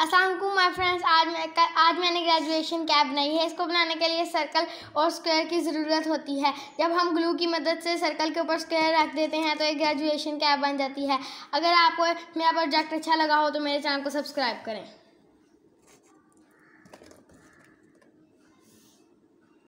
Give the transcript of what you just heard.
Aslam my friends आज मैं आज मैंने ग्रेजुएशन कैप बनाई है इसको बनाने के लिए सर्कल और स्क्वायर की ज़रूरत होती है जब हम ग्लू की मदद से सर्कल के ऊपर स्क्वायर रख देते हैं तो एक ग्रेजुएशन कैप बन जाती है अगर आपको मेरा प्रोजेक्ट अच्छा लगा हो तो मेरे चैनल को सब्सक्राइब करें